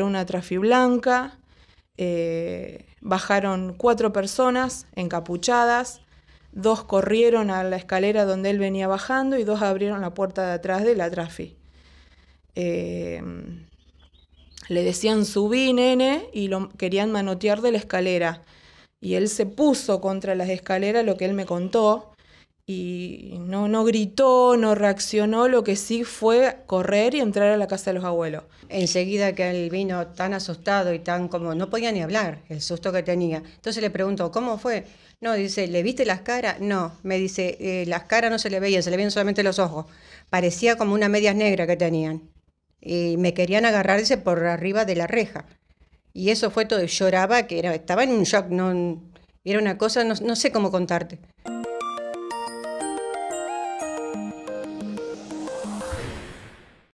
una trafi blanca, eh, bajaron cuatro personas encapuchadas, dos corrieron a la escalera donde él venía bajando y dos abrieron la puerta de atrás de la trafi. Eh, le decían subí, nene, y lo querían manotear de la escalera. Y él se puso contra las escaleras, lo que él me contó, y no, no gritó, no reaccionó, lo que sí fue correr y entrar a la casa de los abuelos. Enseguida que él vino tan asustado y tan como, no podía ni hablar, el susto que tenía. Entonces le pregunto, ¿cómo fue? No, dice, ¿le viste las caras? No, me dice, eh, las caras no se le veían, se le veían solamente los ojos. Parecía como una medias negra que tenían. Y me querían agarrarse por arriba de la reja. Y eso fue todo, lloraba, que estaba en un shock, no, era una cosa, no sé cómo contarte. you